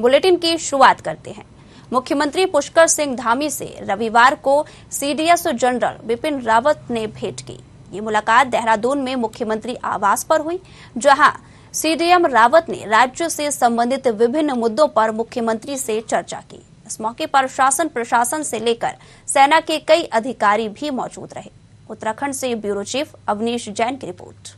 bulletin की शुरुआत करते हैं मुख्यमंत्री पुष्कर सिंह धामी से रविवार को सीडीएस जनरल बिपिन रावत ने भेंट की ये मुलाकात देहरादून में मुख्यमंत्री आवास पर हुई जहां सीडीएम रावत ने राज्य से संबंधित विभिन्न मुद्दों पर मुख्यमंत्री से चर्चा की इस मौके पर शासन प्रशासन से लेकर सेना के कई अधिकारी भी मौजूद रहे उत्तराखंड से ब्यूरो चीफ अवनीश जैन की रिपोर्ट